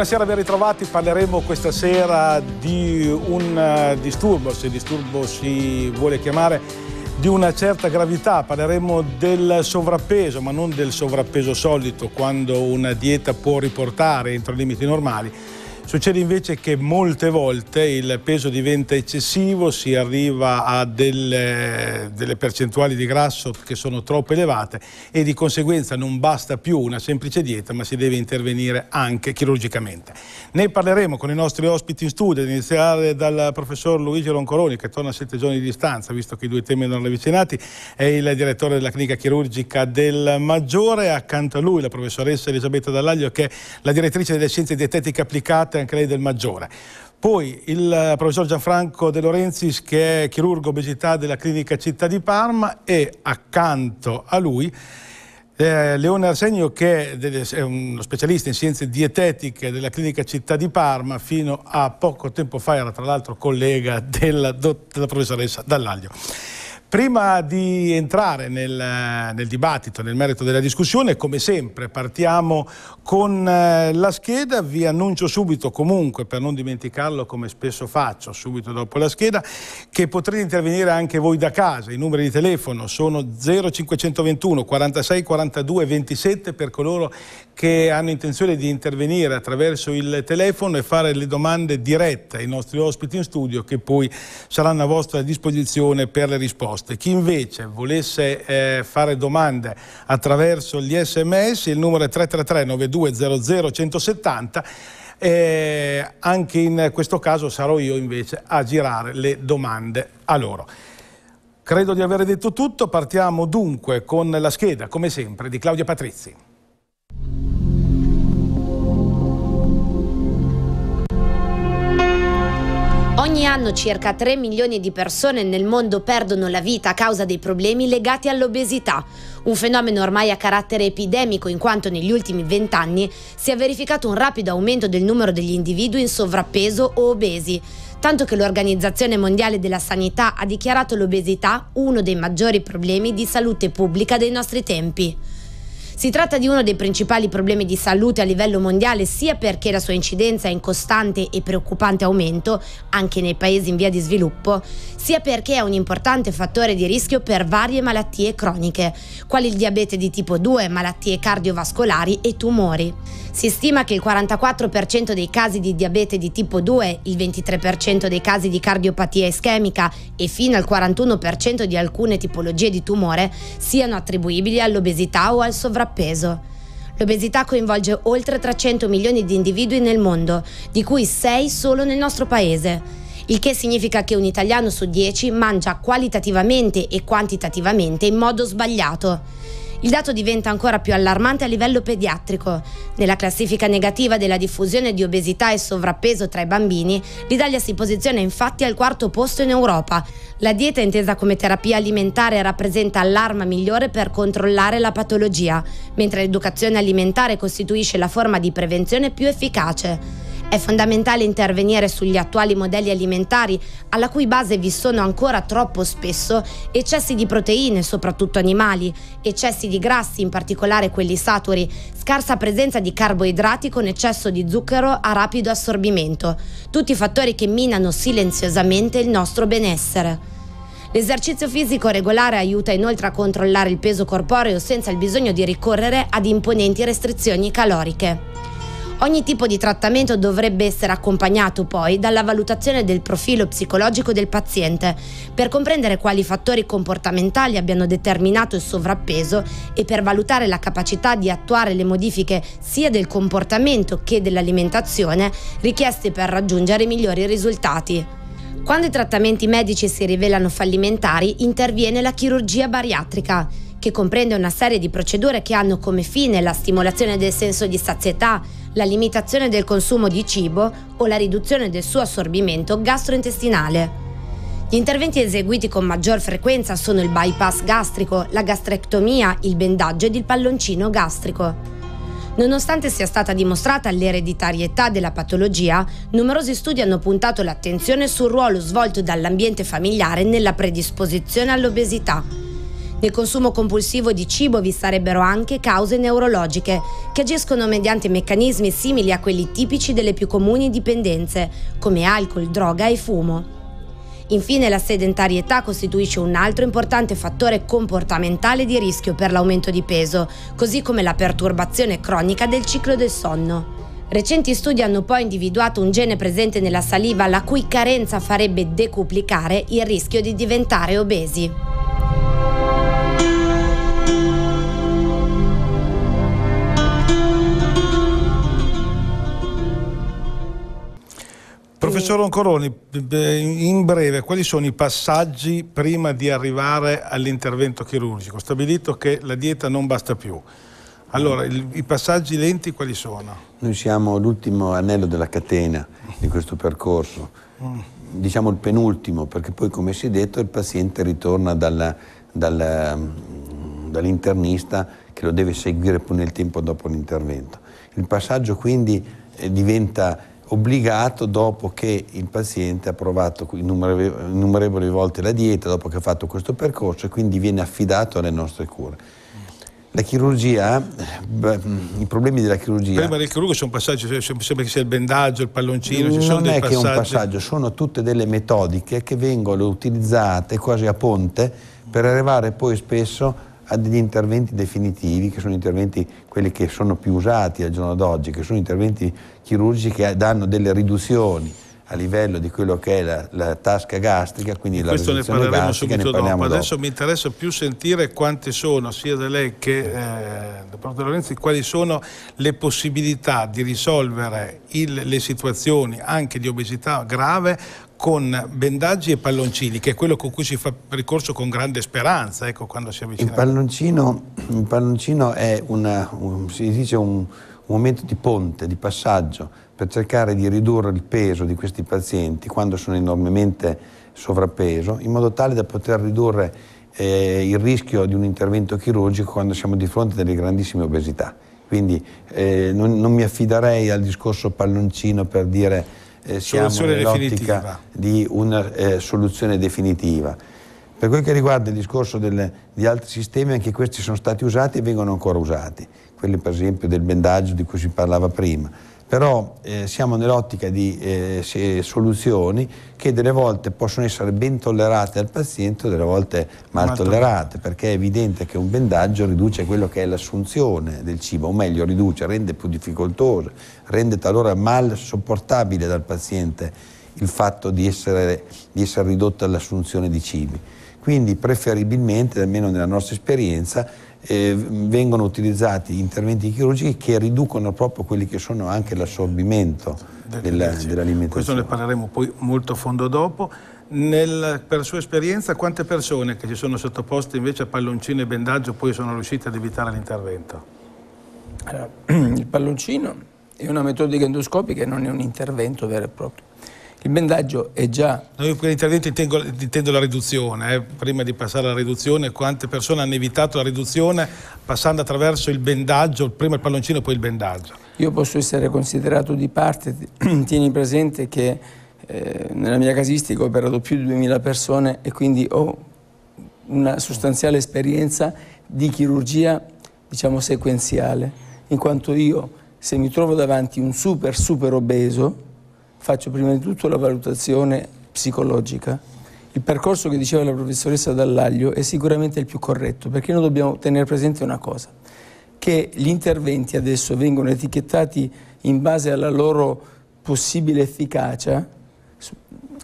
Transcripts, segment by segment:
Buonasera, ben ritrovati. Parleremo questa sera di un eh, disturbo, se disturbo si vuole chiamare, di una certa gravità. Parleremo del sovrappeso, ma non del sovrappeso solito, quando una dieta può riportare entro limiti normali Succede invece che molte volte il peso diventa eccessivo, si arriva a delle, delle percentuali di grasso che sono troppo elevate e di conseguenza non basta più una semplice dieta ma si deve intervenire anche chirurgicamente. Ne parleremo con i nostri ospiti in studio, ad iniziare dal professor Luigi Roncoroni che torna a sette giorni di distanza visto che i due temi erano avvicinati, è il direttore della clinica chirurgica del Maggiore, accanto a lui la professoressa Elisabetta Dallaglio che è la direttrice delle scienze dietetiche applicate parte anche lei del Maggiore. Poi il eh, professor Gianfranco De Lorenzis che è chirurgo obesità della clinica Città di Parma e accanto a lui eh, Leone Arsenio che è uno specialista in scienze dietetiche della clinica Città di Parma fino a poco tempo fa era tra l'altro collega della, della professoressa Dall'Aglio. Prima di entrare nel, nel, dibattito, nel merito della discussione, come sempre partiamo con eh, la scheda vi annuncio subito comunque, per non dimenticarlo come spesso faccio, subito dopo la scheda, che potrete intervenire anche voi da casa. I numeri di telefono sono 0521 46 42 27 per coloro che hanno intenzione di intervenire attraverso il telefono e fare le domande dirette ai nostri ospiti in studio che poi saranno a vostra disposizione per le risposte. Chi invece volesse eh, fare domande attraverso gli sms, il numero è 333 92 0200 170 eh, anche in questo caso sarò io invece a girare le domande a loro. Credo di aver detto tutto, partiamo dunque con la scheda, come sempre, di Claudia Patrizzi. anno circa 3 milioni di persone nel mondo perdono la vita a causa dei problemi legati all'obesità, un fenomeno ormai a carattere epidemico in quanto negli ultimi vent'anni si è verificato un rapido aumento del numero degli individui in sovrappeso o obesi, tanto che l'Organizzazione Mondiale della Sanità ha dichiarato l'obesità uno dei maggiori problemi di salute pubblica dei nostri tempi. Si tratta di uno dei principali problemi di salute a livello mondiale sia perché la sua incidenza è in costante e preoccupante aumento, anche nei paesi in via di sviluppo, sia perché è un importante fattore di rischio per varie malattie croniche, quali il diabete di tipo 2, malattie cardiovascolari e tumori. Si stima che il 44% dei casi di diabete di tipo 2, il 23% dei casi di cardiopatia ischemica e fino al 41% di alcune tipologie di tumore siano attribuibili all'obesità o al sovrappeso sovrappeso. L'obesità coinvolge oltre 300 milioni di individui nel mondo, di cui 6 solo nel nostro paese il che significa che un italiano su 10 mangia qualitativamente e quantitativamente in modo sbagliato. Il dato diventa ancora più allarmante a livello pediatrico. Nella classifica negativa della diffusione di obesità e sovrappeso tra i bambini, l'Italia si posiziona infatti al quarto posto in Europa. La dieta intesa come terapia alimentare rappresenta l'arma migliore per controllare la patologia, mentre l'educazione alimentare costituisce la forma di prevenzione più efficace. È fondamentale intervenire sugli attuali modelli alimentari alla cui base vi sono ancora troppo spesso eccessi di proteine, soprattutto animali, eccessi di grassi, in particolare quelli saturi, scarsa presenza di carboidrati con eccesso di zucchero a rapido assorbimento, tutti fattori che minano silenziosamente il nostro benessere. L'esercizio fisico regolare aiuta inoltre a controllare il peso corporeo senza il bisogno di ricorrere ad imponenti restrizioni caloriche. Ogni tipo di trattamento dovrebbe essere accompagnato poi dalla valutazione del profilo psicologico del paziente per comprendere quali fattori comportamentali abbiano determinato il sovrappeso e per valutare la capacità di attuare le modifiche sia del comportamento che dell'alimentazione richieste per raggiungere i migliori risultati. Quando i trattamenti medici si rivelano fallimentari, interviene la chirurgia bariatrica, che comprende una serie di procedure che hanno come fine la stimolazione del senso di sazietà, la limitazione del consumo di cibo o la riduzione del suo assorbimento gastrointestinale. Gli interventi eseguiti con maggior frequenza sono il bypass gastrico, la gastrectomia, il bendaggio ed il palloncino gastrico. Nonostante sia stata dimostrata l'ereditarietà della patologia, numerosi studi hanno puntato l'attenzione sul ruolo svolto dall'ambiente familiare nella predisposizione all'obesità. Nel consumo compulsivo di cibo vi sarebbero anche cause neurologiche, che agiscono mediante meccanismi simili a quelli tipici delle più comuni dipendenze, come alcol, droga e fumo. Infine la sedentarietà costituisce un altro importante fattore comportamentale di rischio per l'aumento di peso, così come la perturbazione cronica del ciclo del sonno. Recenti studi hanno poi individuato un gene presente nella saliva la cui carenza farebbe decuplicare il rischio di diventare obesi. Professor Roncoroni, in breve, quali sono i passaggi prima di arrivare all'intervento chirurgico? Stabilito che la dieta non basta più. Allora, il, i passaggi lenti quali sono? Noi siamo l'ultimo anello della catena di questo percorso, mm. diciamo il penultimo, perché poi, come si è detto, il paziente ritorna dalla, dalla, mm, dall'internista che lo deve seguire poi nel tempo dopo l'intervento. Il passaggio quindi eh, diventa obbligato dopo che il paziente ha provato innumerevoli volte la dieta, dopo che ha fatto questo percorso e quindi viene affidato alle nostre cure. La chirurgia, beh, i problemi della chirurgia... Prima del chirurgo c'è un passaggio, sembra che sia il bendaggio, il palloncino, ci sono dei passaggi... Non è che è un passaggio, sono tutte delle metodiche che vengono utilizzate quasi a ponte per arrivare poi spesso a degli interventi definitivi, che sono interventi, quelli che sono più usati al giorno d'oggi, che sono interventi chirurgici che danno delle riduzioni a livello di quello che è la, la tasca gastrica, quindi la Questo ne parleremo gastrica, subito ne parliamo dopo. dopo. Adesso mi interessa più sentire quante sono, sia da lei che eh, da Prof. Lorenzi, quali sono le possibilità di risolvere il, le situazioni anche di obesità grave con Bendaggi e Palloncini, che è quello con cui si fa ricorso con grande speranza ecco, quando si avvicina. Il palloncino, il palloncino è una, un, si dice un, momento di ponte, di passaggio, per cercare di ridurre il peso di questi pazienti quando sono enormemente sovrappeso, in modo tale da poter ridurre eh, il rischio di un intervento chirurgico quando siamo di fronte a delle grandissime obesità. Quindi eh, non, non mi affiderei al discorso palloncino per dire eh, siamo nell'ottica di una eh, soluzione definitiva. Per quel che riguarda il discorso del, di altri sistemi, anche questi sono stati usati e vengono ancora usati. Quelli per esempio del bendaggio di cui si parlava prima però eh, siamo nell'ottica di eh, soluzioni che delle volte possono essere ben tollerate dal paziente delle volte mal, tollerate, perché è evidente che un bendaggio riduce quello che è l'assunzione del cibo, o meglio riduce, rende più difficoltoso, rende talora mal sopportabile dal paziente il fatto di essere, di essere ridotto all'assunzione di cibi. Quindi preferibilmente, almeno nella nostra esperienza, eh, vengono utilizzati interventi chirurgici che riducono proprio quelli che sono anche l'assorbimento della, dell'alimentazione. Questo ne parleremo poi molto a fondo dopo. Nel, per sua esperienza, quante persone che si sono sottoposte invece a palloncino e bendaggio poi sono riuscite ad evitare l'intervento? Allora, il palloncino è una metodica endoscopica e non è un intervento vero e proprio. Il bendaggio è già... No, io per intervento intendo, intendo la riduzione, eh. prima di passare alla riduzione, quante persone hanno evitato la riduzione passando attraverso il bendaggio, prima il palloncino e poi il bendaggio. Io posso essere considerato di parte, tieni presente che eh, nella mia casistica ho operato più di 2000 persone e quindi ho una sostanziale esperienza di chirurgia, diciamo, sequenziale, in quanto io se mi trovo davanti un super super obeso, faccio prima di tutto la valutazione psicologica. Il percorso che diceva la professoressa Dall'Aglio è sicuramente il più corretto, perché noi dobbiamo tenere presente una cosa, che gli interventi adesso vengono etichettati in base alla loro possibile efficacia, su,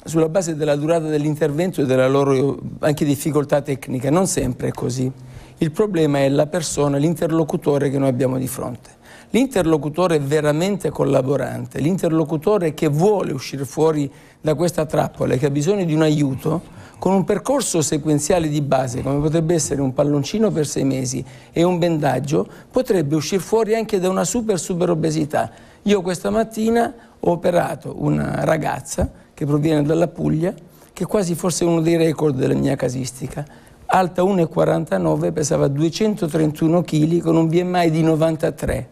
sulla base della durata dell'intervento e della loro anche difficoltà tecnica. Non sempre è così. Il problema è la persona, l'interlocutore che noi abbiamo di fronte l'interlocutore veramente collaborante, l'interlocutore che vuole uscire fuori da questa trappola e che ha bisogno di un aiuto, con un percorso sequenziale di base, come potrebbe essere un palloncino per sei mesi e un bendaggio, potrebbe uscire fuori anche da una super super obesità. Io questa mattina ho operato una ragazza che proviene dalla Puglia, che quasi fosse uno dei record della mia casistica, alta 1,49, pesava 231 kg con un BMI di 93.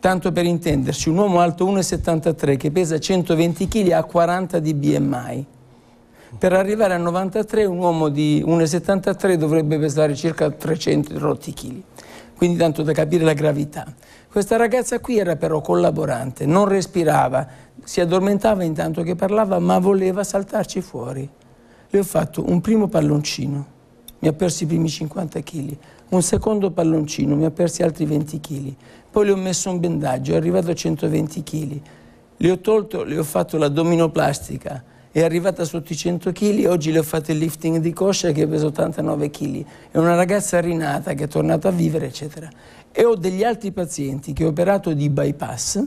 Tanto per intenderci, un uomo alto 1,73 che pesa 120 kg ha 40 di BMI. Per arrivare a 93 un uomo di 1,73 dovrebbe pesare circa 300 rotti kg. Quindi tanto da capire la gravità. Questa ragazza qui era però collaborante, non respirava, si addormentava intanto che parlava, ma voleva saltarci fuori. Le ho fatto un primo palloncino, mi ha perso i primi 50 kg, un secondo palloncino, mi ha perso altri 20 kg, poi le ho messo un bendaggio, è arrivato a 120 kg. Le ho tolto, le ho fatto la dominoplastica, è arrivata sotto i 100 kg, oggi le ho fatto il lifting di coscia che pesa 89 kg. È una ragazza rinata che è tornata a vivere, eccetera. E ho degli altri pazienti che ho operato di bypass,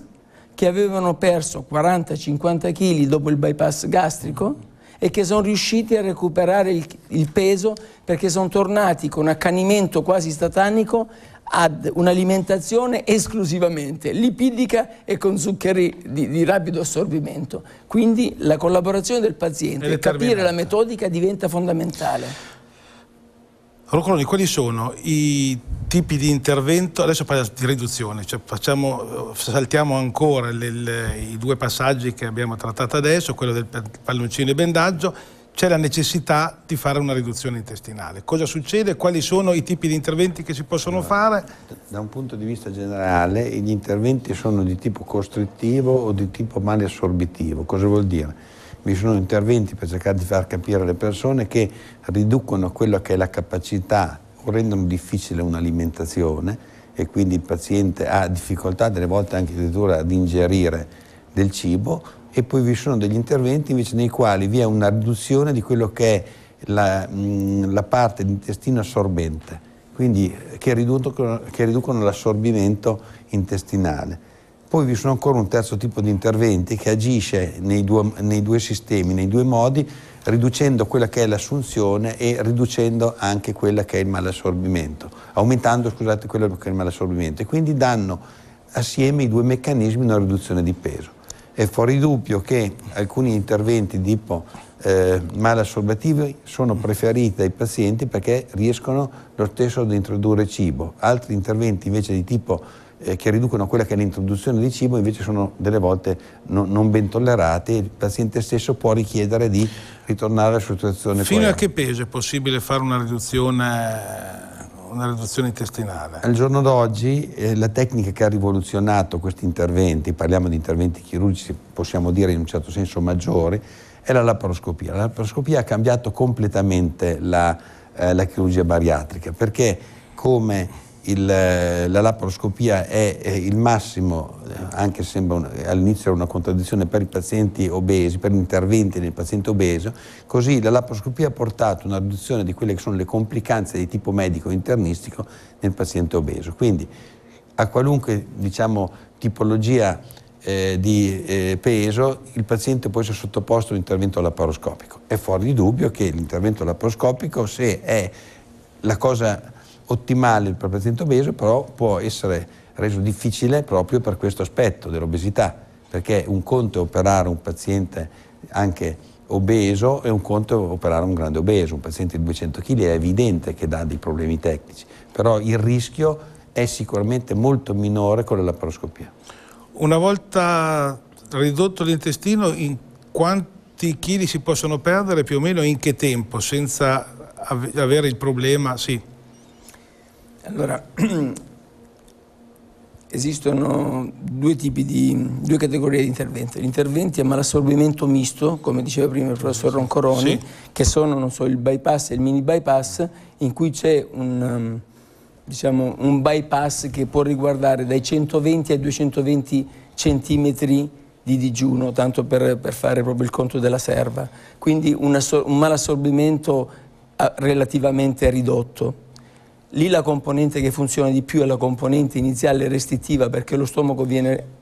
che avevano perso 40-50 kg dopo il bypass gastrico e che sono riusciti a recuperare il, il peso perché sono tornati con accanimento quasi statanico ad un'alimentazione esclusivamente lipidica e con zuccheri di, di rapido assorbimento. Quindi la collaborazione del paziente e capire la metodica diventa fondamentale. Rocconi, quali sono i tipi di intervento? Adesso parliamo di riduzione, cioè facciamo, saltiamo ancora le, le, i due passaggi che abbiamo trattato adesso, quello del palloncino e bendaggio c'è la necessità di fare una riduzione intestinale. Cosa succede? Quali sono i tipi di interventi che si possono allora, fare? Da un punto di vista generale gli interventi sono di tipo costrittivo o di tipo male assorbitivo. Cosa vuol dire? Vi sono interventi per cercare di far capire alle persone che riducono quella che è la capacità o rendono difficile un'alimentazione e quindi il paziente ha difficoltà delle volte anche addirittura ad ingerire del cibo e poi vi sono degli interventi invece nei quali vi è una riduzione di quello che è la, mh, la parte dell'intestino assorbente, quindi eh, che, riducono, che riducono l'assorbimento intestinale. Poi vi sono ancora un terzo tipo di interventi che agisce nei due, nei due, sistemi, nei due modi, riducendo quella che è l'assunzione e riducendo anche quella che è il malassorbimento, aumentando scusate, quello che è il malassorbimento. E quindi danno assieme i due meccanismi una riduzione di peso. È fuori dubbio che alcuni interventi tipo eh, malassorbativi sono preferiti dai pazienti perché riescono lo stesso ad introdurre cibo. Altri interventi invece di tipo eh, che riducono quella che è l'introduzione di cibo invece sono delle volte no, non ben tollerati e il paziente stesso può richiedere di ritornare alla situazione. Fino a che peso è possibile fare una riduzione? Eh, una riduzione intestinale. Al giorno d'oggi eh, la tecnica che ha rivoluzionato questi interventi, parliamo di interventi chirurgici, possiamo dire in un certo senso maggiori, è la laparoscopia. La laparoscopia ha cambiato completamente la, eh, la chirurgia bariatrica perché come il, eh, la laparoscopia è, il massimo, eh, anche sembra all'inizio era una contraddizione per i pazienti obesi, per gli interventi nel paziente obeso, così la laparoscopia ha portato a una riduzione di quelle che sono le complicanze di tipo medico internistico nel paziente obeso. Quindi a qualunque diciamo, tipologia eh, di eh, peso il paziente può essere sottoposto a un intervento laparoscopico. È fuori di dubbio che l'intervento laparoscopico, se è la cosa ottimale per il paziente obeso, però può essere reso difficile proprio per questo aspetto dell'obesità, perché un conto è operare un paziente anche obeso e un conto è operare un grande obeso, un paziente di 200 kg è evidente che dà dei problemi tecnici, però il rischio è sicuramente molto minore con la laparoscopia. Una volta ridotto l'intestino, in quanti chili si possono perdere più o meno in che tempo senza avere il problema? Sì. Allora, esistono due, tipi di, due categorie di interventi. Gli interventi a malassorbimento misto, come diceva prima il professor Roncoroni, sì. che sono so, il bypass e il mini bypass, in cui c'è un, um, diciamo, un, bypass che può riguardare dai 120 ai 220 centimetri di digiuno, tanto per, per fare proprio il conto della serva. Quindi un, un malassorbimento ah, relativamente ridotto. Lì la componente che funziona di più è la componente iniziale restrittiva perché lo stomaco viene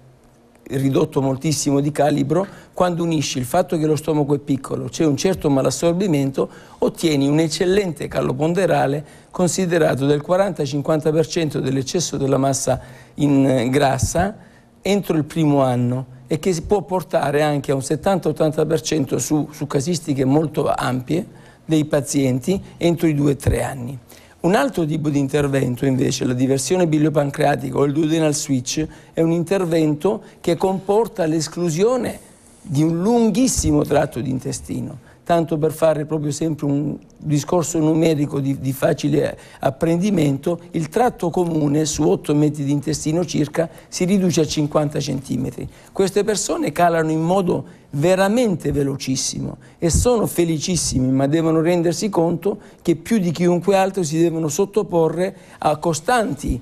ridotto moltissimo di calibro, quando unisci il fatto che lo stomaco è piccolo, c'è un certo malassorbimento, ottieni un eccellente callo ponderale considerato del 40-50% dell'eccesso della massa in eh, grassa entro il primo anno e che si può portare anche a un 70-80% su, su casistiche molto ampie dei pazienti entro i 2-3 anni. Un altro tipo di intervento invece, la diversione biliopancreatica o il duodenal switch, è un intervento che comporta l'esclusione di un lunghissimo tratto di intestino tanto per fare proprio sempre un discorso numerico di, di facile apprendimento, il tratto comune su 8 metri di intestino circa si riduce a 50 centimetri. Queste persone calano in modo veramente velocissimo e sono felicissimi, ma devono rendersi conto che più di chiunque altro si devono sottoporre a costanti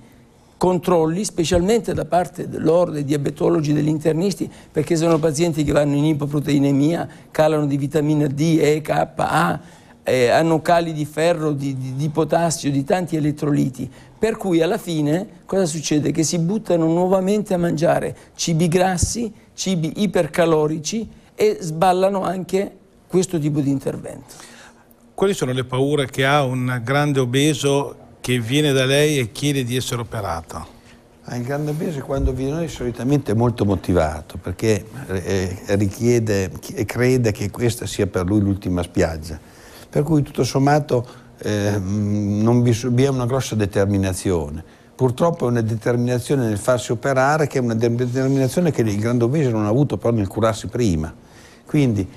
controlli, specialmente da parte loro, dei diabetologi, degli internisti, perché sono pazienti che vanno in ipoproteinemia, calano di vitamina D, E, K, A, eh, hanno cali di ferro, di, di, di potassio, di tanti elettroliti. Per cui alla fine cosa succede? Che si buttano nuovamente a mangiare cibi grassi, cibi ipercalorici e sballano anche questo tipo di intervento. Quali sono le paure che ha un grande obeso che viene da lei e chiede di essere operata? Ah, il Grandabese quando viene da noi solitamente è molto motivato perché eh, eh, richiede e crede che questa sia per lui l'ultima spiaggia. Per cui tutto sommato eh, mm, non vi, vi è una grossa determinazione. Purtroppo è una determinazione nel farsi operare che è una determinazione che il Grandobese non ha avuto però nel curarsi prima. Quindi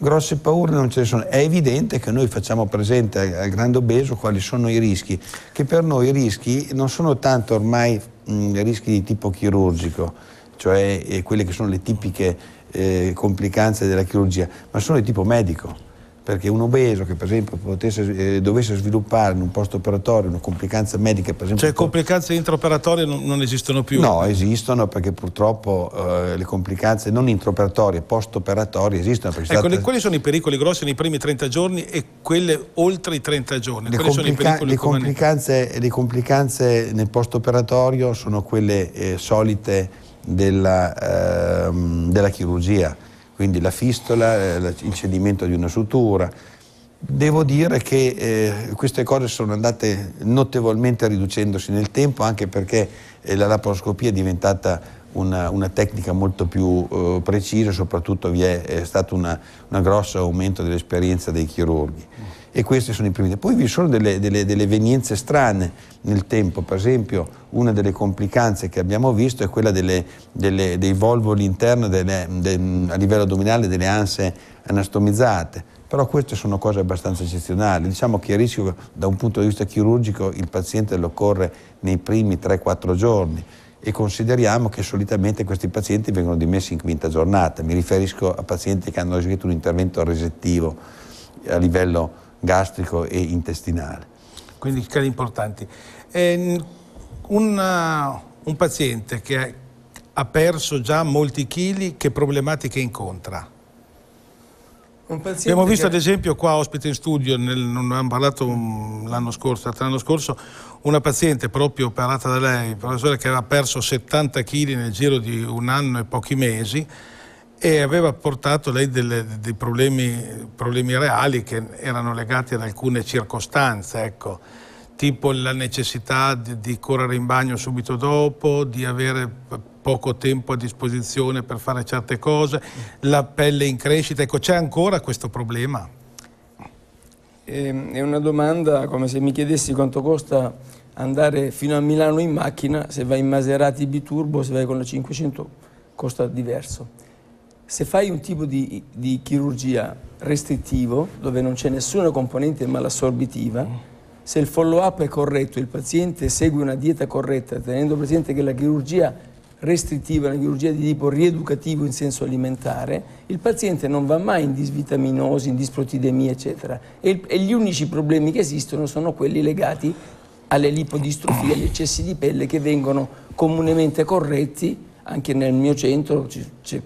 grosse paure non ce ne sono. È evidente che noi facciamo presente al grande obeso quali sono i rischi, che per noi i rischi non sono tanto ormai mh, mm, rischi di tipo chirurgico, cioè eh, quelle che sono le tipiche eh, complicanze della chirurgia, ma sono di tipo medico perché un obeso che per esempio potesse, eh, dovesse sviluppare in un post operatorio una complicanza medica per esempio... Cioè complicanze intraoperatorie non, non esistono più? No, esistono perché purtroppo eh, le complicanze non intraoperatorie, post operatorie esistono. Ecco, state... quali sono i pericoli grossi nei primi 30 giorni e quelle oltre i 30 giorni? Le, complica- le, complicanze, le complicanze, nel post operatorio sono quelle eh, solite della, ehm, della chirurgia quindi la fistola, eh, il cedimento di una sutura. Devo dire che eh, queste cose sono andate notevolmente riducendosi nel tempo anche perché eh, la laparoscopia è diventata una, una tecnica molto più eh, precisa, soprattutto vi è, è stato un grosso aumento dell'esperienza dei chirurghi e questi sono i primi. Poi vi sono delle, delle, delle, evenienze strane nel tempo, per esempio una delle complicanze che abbiamo visto è quella delle, dei volvoli interni de, a livello addominale delle anse anastomizzate, però queste sono cose abbastanza eccezionali, diciamo che il rischio da un punto di vista chirurgico il paziente lo corre nei primi 3-4 giorni e consideriamo che solitamente questi pazienti vengono dimessi in quinta giornata, mi riferisco a pazienti che hanno eseguito un intervento resettivo a livello gastrico e intestinale. Quindi cali importanti. Eh, una, uh, un paziente che ha perso già molti chili, che problematiche incontra? Abbiamo visto che... ad esempio qua ospite in studio, nel, non abbiamo parlato mm, l'anno scorso, l'anno scorso, una paziente proprio operata da lei, professore, che aveva perso 70 kg nel giro di un anno e pochi mesi, e aveva portato lei delle, dei problemi, problemi, reali che erano legati ad alcune circostanze, ecco, tipo la necessità di, di, correre in bagno subito dopo, di avere poco tempo a disposizione per fare certe cose, la pelle in crescita, ecco c'è ancora questo problema? Ehm, è una domanda come se mi chiedessi quanto costa andare fino a Milano in macchina, se vai in Maserati Biturbo, se vai con la 500 costa diverso se fai un tipo di, di chirurgia restrittivo, dove non c'è nessuna componente malassorbitiva, se il follow-up è corretto, il paziente segue una dieta corretta, tenendo presente che la chirurgia restrittiva è una chirurgia di tipo rieducativo in senso alimentare, il paziente non va mai in disvitaminosi, in disprotidemia, eccetera. E, e gli unici problemi che esistono sono quelli legati alle lipodistrofie, agli eccessi di pelle che vengono comunemente corretti anche nel mio centro c'è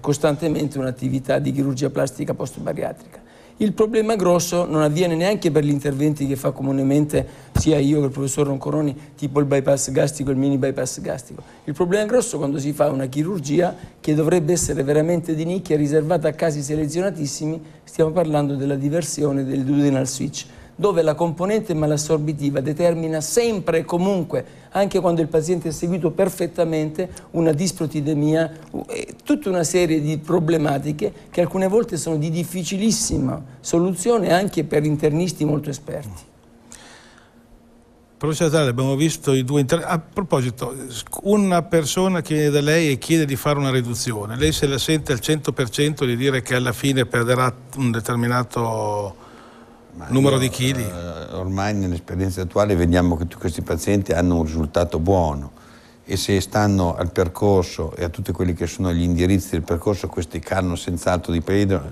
costantemente un'attività di chirurgia plastica post-bariatrica. Il problema grosso non avviene neanche per gli interventi che fa comunemente sia io che il professor Roncoroni, tipo il bypass gastrico e il mini bypass gastrico. Il problema grosso è quando si fa una chirurgia che dovrebbe essere veramente di nicchia, riservata a casi selezionatissimi, stiamo parlando della diversione del duodenal switch dove la componente malassorbitiva determina sempre e comunque, anche quando il paziente è seguito perfettamente, una disprotidemia, tutta una serie di problematiche che alcune volte sono di difficilissima soluzione anche per internisti molto esperti. Professor Natale, abbiamo visto i due interventi. A proposito, una persona che viene da lei e chiede di fare una riduzione, lei se la sente al 100% di dire che alla fine perderà un determinato ma Numero io, di chili? Eh, ormai nell'esperienza attuale vediamo che tutti questi pazienti hanno un risultato buono e se stanno al percorso e a tutti quelli che sono gli indirizzi del percorso, questi calano senz'altro di periodo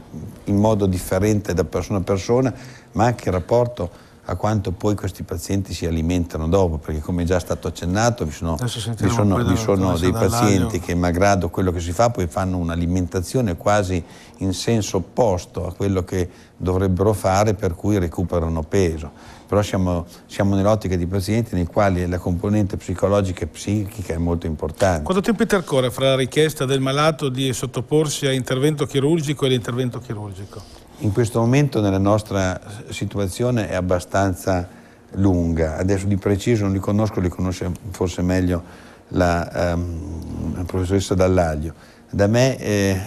in modo differente da persona a persona, ma anche il rapporto a quanto poi questi pazienti si alimentano dopo, perché come è già stato accennato vi sono, vi sono, vi sono dei pazienti che malgrado quello che si fa poi fanno un'alimentazione quasi in senso opposto a quello che dovrebbero fare per cui recuperano peso. Però siamo, siamo nell'ottica di pazienti nei quali la componente psicologica e psichica è molto importante. Quanto tempo intercorre fra la richiesta del malato di sottoporsi a intervento chirurgico e l'intervento chirurgico? in questo momento nella nostra situazione è abbastanza lunga, adesso di preciso non li conosco, li conosce forse meglio la, ehm, la professoressa Dall'Aglio da me eh,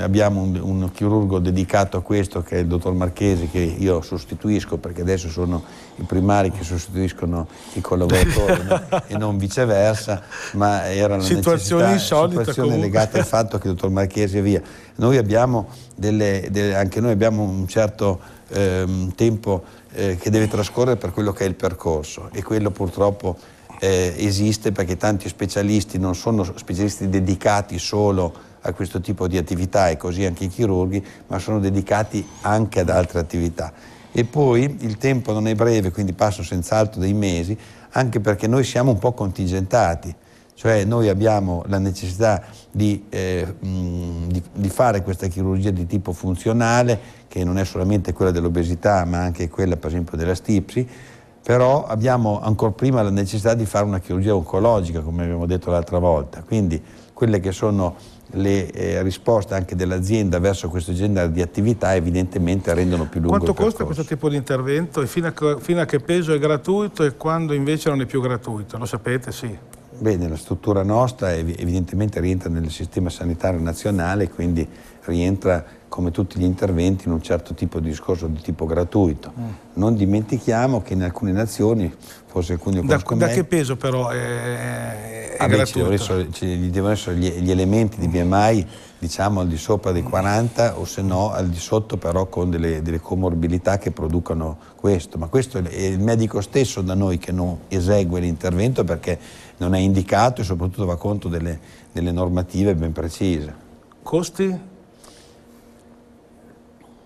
abbiamo un, un, chirurgo dedicato a questo che è il dottor Marchesi che io sostituisco perché adesso sono i primari che sostituiscono i collaboratori no? e non viceversa, ma era una situazione, situazione legata al fatto che il dottor Marchesi è via. Noi abbiamo delle, delle, anche noi abbiamo un certo ehm, tempo eh, che deve trascorrere per quello che è il percorso e quello purtroppo eh, esiste perché tanti specialisti non sono specialisti dedicati solo a questo tipo di attività e così anche i chirurghi, ma sono dedicati anche ad altre attività. E poi il tempo non è breve, quindi passo senz'altro dei mesi, anche perché noi siamo un po' contingentati, cioè noi abbiamo la necessità di, eh, mh, di, di fare questa chirurgia di tipo funzionale, che non è solamente quella dell'obesità, ma anche quella per esempio della stipsi, però abbiamo ancora prima la necessità di fare una chirurgia oncologica, come abbiamo detto l'altra volta. Quindi quelle che sono le eh, risposte anche dell'azienda verso questo genere di attività evidentemente rendono più lungo Quanto costa questo tipo di intervento e fino a, fino a, che peso è gratuito e quando invece non è più gratuito? Lo sapete, sì. Bene, la struttura nostra evidentemente rientra nel sistema sanitario nazionale, quindi rientra come tutti gli interventi, in un certo tipo di discorso di tipo gratuito. Mm. Non dimentichiamo che in alcune nazioni, forse alcuni da, da me, che peso però è, è ah beh, ci, essere, ci, devono essere gli, gli, elementi di BMI diciamo al di sopra dei 40 o se no al di sotto però con delle, delle comorbilità che producano questo. Ma questo è il medico stesso da noi che non esegue l'intervento perché non è indicato e soprattutto va conto delle, delle normative ben precise. Costi?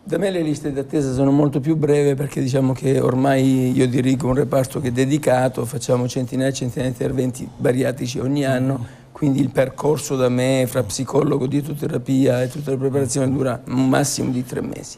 Da me le liste d'attesa sono molto più breve perché diciamo che ormai io dirigo un reparto che è dedicato, facciamo centinaia e centinaia di interventi bariatici ogni anno, mm. quindi il percorso da me fra psicologo, dietoterapia e tutta la preparazione dura un massimo di tre mesi.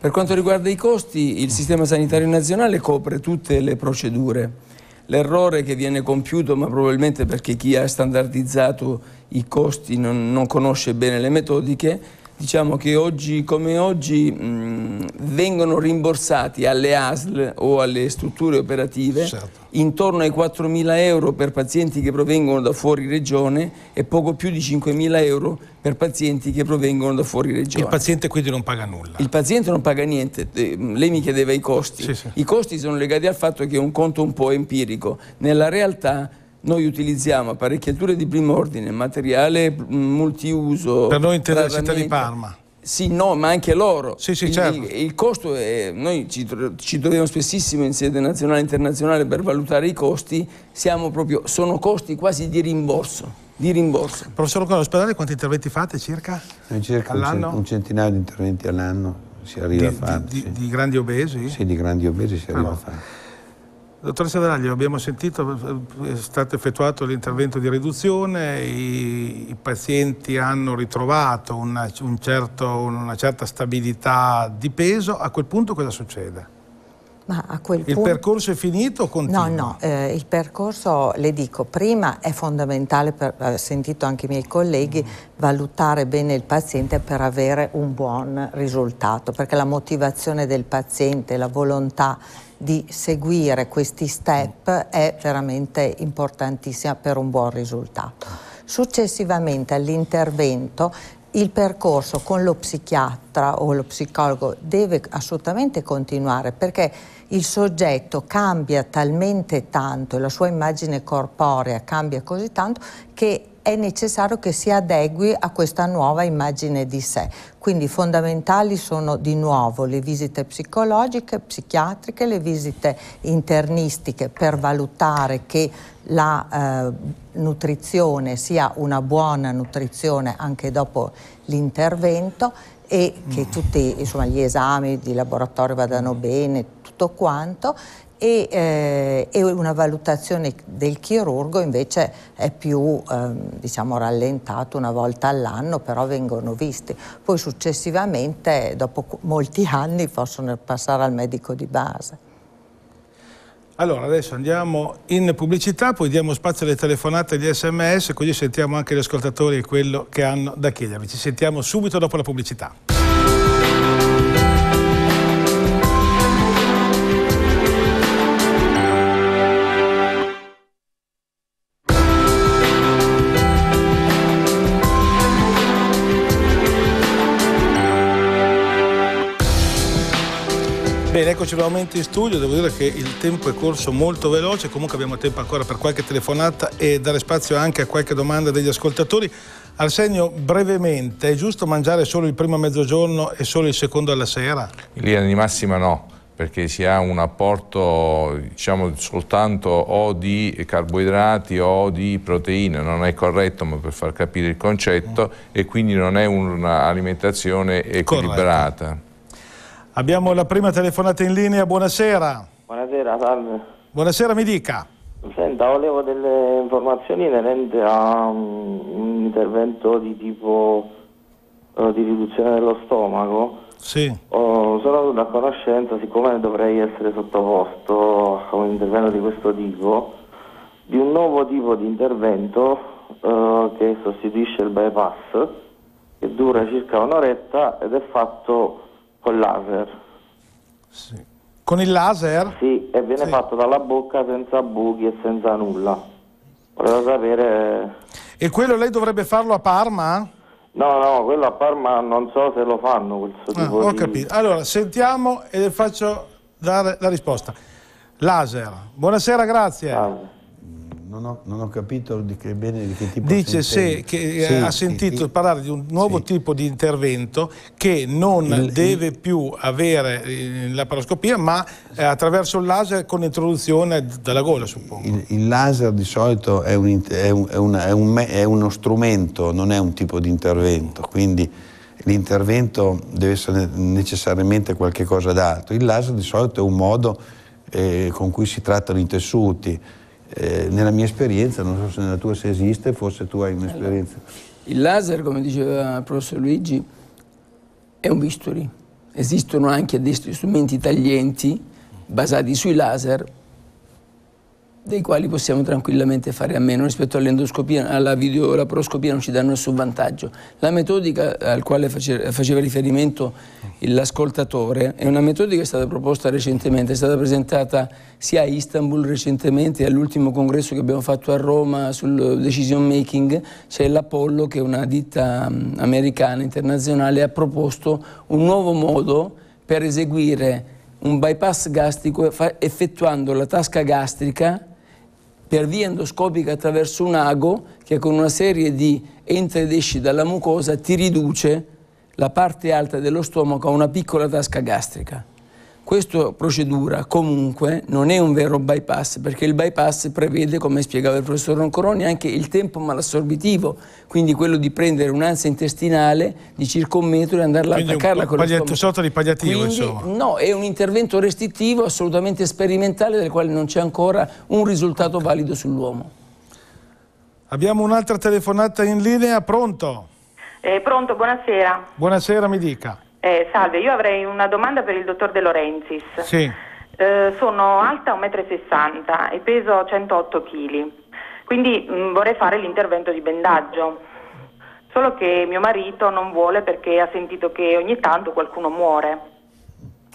Per quanto riguarda i costi, il Sistema Sanitario Nazionale copre tutte le procedure. L'errore che viene compiuto, ma probabilmente perché chi ha standardizzato i costi non, non conosce bene le metodiche, diciamo che oggi come oggi mh, mm, vengono rimborsati alle ASL o alle strutture operative certo. intorno ai 4.000 euro per pazienti che provengono da fuori regione e poco più di 5.000 euro per pazienti che provengono da fuori regione. Il paziente quindi non paga nulla? Il paziente non paga niente, lei mi chiedeva i costi. Sì, sì. I costi sono legati al fatto che è un conto un po' empirico. Nella realtà noi utilizziamo apparecchiature di primo ordine, materiale mm, multiuso. Per noi intera città di Parma. Sì, no, ma anche loro. Sì, sì, certo. il, certo. il costo è, noi ci, ci troviamo spessissimo in sede nazionale e internazionale per valutare i costi, proprio, sono costi quasi di rimborso. Di rimborso. Professor Locone, all'ospedale quanti interventi fate circa? Noi circa all'anno? un centinaio di interventi all'anno si arriva di, a fare. Di, sì. di, grandi obesi? Sì, di grandi obesi si arriva ah, no. a fare. Dottoressa Veraglio, abbiamo sentito, eh, è stato effettuato l'intervento di riduzione, i, i pazienti hanno ritrovato una, un certo, una certa stabilità di peso, a quel punto cosa succede? ma a quel punto... Il percorso è finito o continua? No, no, eh, il percorso, le dico, prima è fondamentale, per, ho sentito anche i miei colleghi, valutare bene il paziente per avere un buon risultato, perché la motivazione del paziente, la volontà di seguire questi step è veramente importantissima per un buon risultato. Successivamente all'intervento il percorso con lo psichiatra o lo psicologo deve assolutamente continuare perché il soggetto cambia talmente tanto e la sua immagine corporea cambia così tanto che è necessario che si adegui a questa nuova immagine di sé. Quindi fondamentali sono di nuovo le visite psicologiche, psichiatriche, le visite internistiche per valutare che la eh, nutrizione sia una buona nutrizione anche dopo l'intervento e che mm. tutti insomma, gli esami di laboratorio vadano bene, tutto quanto e, eh, e, una valutazione del chirurgo invece è più eh, diciamo rallentato una volta all'anno, però vengono visti. Poi successivamente, dopo molti anni, possono passare al medico di base. Allora, adesso andiamo in pubblicità, poi diamo spazio alle telefonate e agli sms, così sentiamo anche gli ascoltatori quello che hanno da chiedervi. Ci sentiamo subito dopo la pubblicità. Bene, eccoci nuovamente in studio, devo dire che il tempo è corso molto veloce, comunque abbiamo tempo ancora per qualche telefonata e dare spazio anche a qualche domanda degli ascoltatori. Arsenio, brevemente, è giusto mangiare solo il primo a mezzogiorno e solo il secondo alla sera? In linea di massima no perché si ha un apporto diciamo, soltanto o di carboidrati o di proteine, non è corretto ma per far capire il concetto mm. e quindi non è un'alimentazione equilibrata. Corretto. Abbiamo la prima telefonata in linea, buonasera. Buonasera, salve. Buonasera, mi dica. Senta, volevo delle informazioni inerenti a um, un intervento di tipo uh, di riduzione dello stomaco. Sì. Oh, sono da conoscenza, siccome dovrei essere sottoposto a un intervento di questo tipo, di un nuovo tipo di intervento uh, che sostituisce il bypass, che dura circa un'oretta ed è fatto col laser. Sì. Con il laser? Sì, e viene sì. fatto dalla bocca senza buchi e senza nulla. Volevo sapere... E quello lei dovrebbe farlo a Parma? No, no, quello a Parma non so se lo fanno questo ah, tipo ah, ho di... capito. Allora, sentiamo e le faccio dare la risposta. Laser. Buonasera, grazie. Salve non ho, non ho, capito di che, bene di che tipo Dice se, che eh, sì, ha sentito sì, parlare di un nuovo sì. tipo di intervento che non il, deve il, più avere eh, la paroscopia, ma eh, attraverso il laser con introduzione dalla gola, suppongo. Il, il laser di solito è, un, è, un, è, una, è, uno strumento, non è un tipo di intervento, quindi l'intervento deve essere necessariamente qualche cosa d'altro. Il laser di solito è un modo eh, con cui si trattano i tessuti eh, nella mia esperienza, non so se nella tua se esiste, forse tu hai un'esperienza. Il laser, come diceva il professor Luigi, è un bisturi. Esistono anche degli strumenti taglienti basati sui laser dei quali possiamo tranquillamente fare a meno rispetto all'endoscopia, alla videolaparoscopia non ci danno nessun vantaggio. La metodica al quale faceva riferimento l'ascoltatore è una metodica che è stata proposta recentemente, è stata presentata sia a Istanbul recentemente all'ultimo congresso che abbiamo fatto a Roma sul decision making, c'è l'Apollo che è una ditta americana internazionale ha proposto un nuovo modo per eseguire un bypass gastrico effettuando la tasca gastrica per via endoscopica attraverso un ago che con una serie di entra ed esci dalla mucosa ti riduce la parte alta dello stomaco a una piccola tasca gastrica. Questa procedura comunque non è un vero bypass perché il bypass prevede, come spiegava il professor Roncoroni, anche il tempo malassorbitivo, quindi quello di prendere un'ansia intestinale di circa un metro e andarla quindi a attaccarla un con paglietto, lo sorta di pagliativo quindi, insomma. No, è un intervento restrittivo assolutamente sperimentale del quale non c'è ancora un risultato valido sull'uomo. Abbiamo un'altra telefonata in linea, pronto? Eh, pronto, buonasera. Buonasera, mi dica. Eh, salve, io avrei una domanda per il dottor De Lorenzis. Sì. Eh, sono alta 1,60 m e peso 108 kg, quindi mh, mm, vorrei fare l'intervento di bendaggio. Solo che mio marito non vuole perché ha sentito che ogni tanto qualcuno muore.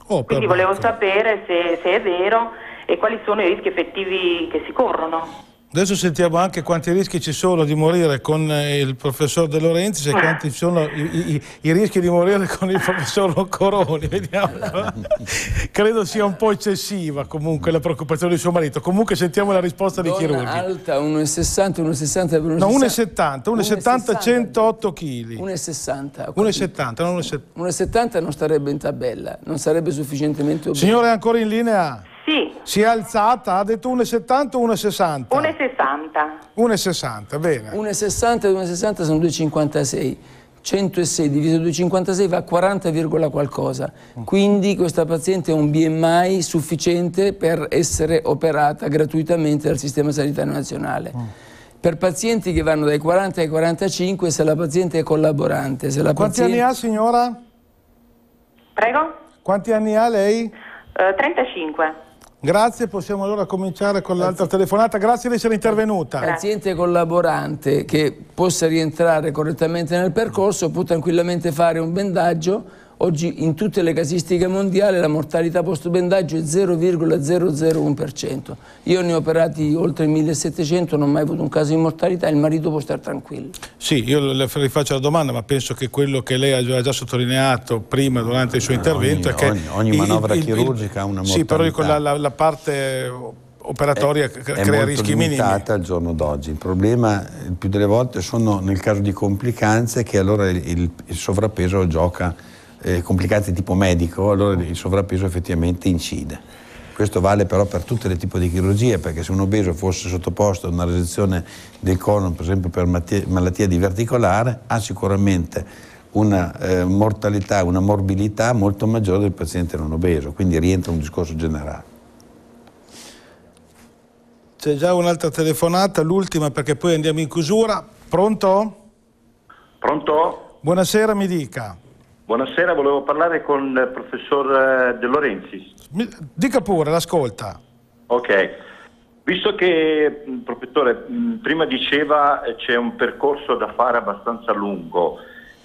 Oh, quindi volevo sapere se, se è vero e quali sono i rischi effettivi che si corrono. Adesso sentiamo anche quanti rischi ci sono di morire con eh, il professor De Lorenzi e eh. quanti sono i, i, i rischi di morire con il professor Coroni. Vediamo. Credo sia un po' eccessiva comunque la preoccupazione di suo marito. Comunque sentiamo la risposta Donna di chirurghi. alta, 1,60, 1,60 1,60. No, 1,70, 1,70, 108 kg. 1,60. 1,70, 1,70. 1,70 non starebbe in tabella, non sarebbe sufficientemente obese. Signore, ancora in linea? Sì. Si è alzata, ha detto 1,70 o 1,60? 1,60. 1,60, bene. 1,60 e 1,60 sono 2,56. 106 diviso 2,56 va a 40, qualcosa. Mm. Quindi questa paziente è un BMI sufficiente per essere operata gratuitamente dal Sistema Sanitario Nazionale. Mm. Per pazienti che vanno dai 40 ai 45, se la paziente è collaborante. Se la Quanti paziente... anni ha signora? Prego? Quanti anni ha lei? Uh, eh, 35. Grazie, possiamo allora cominciare con l'altra telefonata. Grazie di essere intervenuta. Paziente collaborante che possa rientrare correttamente nel percorso può tranquillamente fare un bendaggio Oggi in tutte le casistiche mondiali la mortalità post bendaggio è 0,001%. Io ne ho operati oltre 1700, non ho mai avuto un caso di mortalità, il marito può stare tranquillo. Sì, io le faccio la domanda, ma penso che quello che lei ha già sottolineato prima durante il suo intervento eh, ogni, è che... Ogni, ogni manovra il, chirurgica ha una mortalità. Sì, però la, la, la parte operatoria è, crea è rischi minimi. È limitata al giorno d'oggi. Il problema più delle volte sono nel caso di complicanze che allora il, il sovrappeso gioca eh, complicate di tipo medico, allora il sovrappeso effettivamente incide. Questo vale però per tutti i tipi di chirurgie, perché se un obeso fosse sottoposto a una resezione del colon, per esempio per malattia di verticolare, ha sicuramente una eh, mortalità, una morbilità molto maggiore del paziente non obeso, quindi rientra un discorso generale. C'è già un'altra telefonata, l'ultima perché poi andiamo in chiusura. Pronto? Pronto? Buonasera, mi dica. Buonasera, volevo parlare con il professor eh, De Lorenzi. Dica pure, l'ascolta. Ok, visto che il mm, professore mm, prima diceva eh, c'è un percorso da fare abbastanza lungo,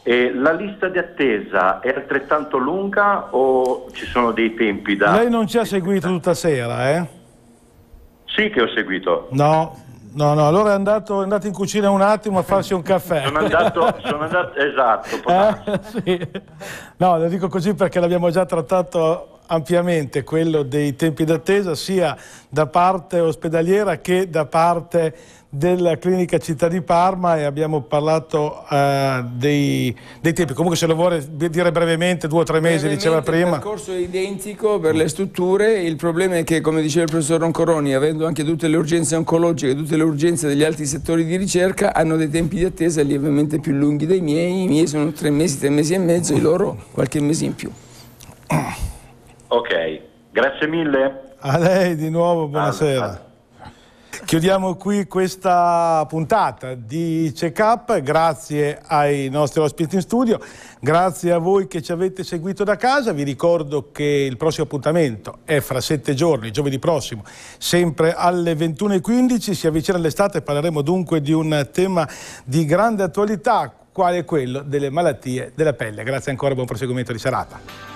eh, la lista di attesa è altrettanto lunga o ci sono dei tempi da... Lei non ci ha seguito tutta sera, eh? Sì che ho seguito. No, No, no, allora è andato, è andato, in cucina un attimo a farsi un caffè. sono, andato, sono andato, esatto. Eh, sì. No, lo dico così perché l'abbiamo già trattato ampiamente, quello dei tempi d'attesa, sia da parte ospedaliera che da parte della clinica Città di Parma e abbiamo parlato uh, dei, dei, tempi. Comunque se lo vuole dire brevemente, due o tre mesi, diceva prima. Il percorso è identico per le strutture, il problema è che, come diceva il professor Roncoroni, avendo anche tutte le urgenze oncologiche, tutte le urgenze degli altri settori di ricerca, hanno dei tempi di attesa lievemente più lunghi dei miei, i miei sono tre mesi, tre mesi e mezzo, i loro qualche mese in più. Ok, grazie mille. A lei di nuovo, buonasera. Allora. Chiudiamo qui questa puntata di Check Up, grazie ai nostri ospiti in studio, grazie a voi che ci avete seguito da casa, vi ricordo che il prossimo appuntamento è fra sette giorni, giovedì prossimo, sempre alle 21.15, si avvicina l'estate, e parleremo dunque di un tema di grande attualità, quale quello delle malattie della pelle. Grazie ancora, buon proseguimento di serata.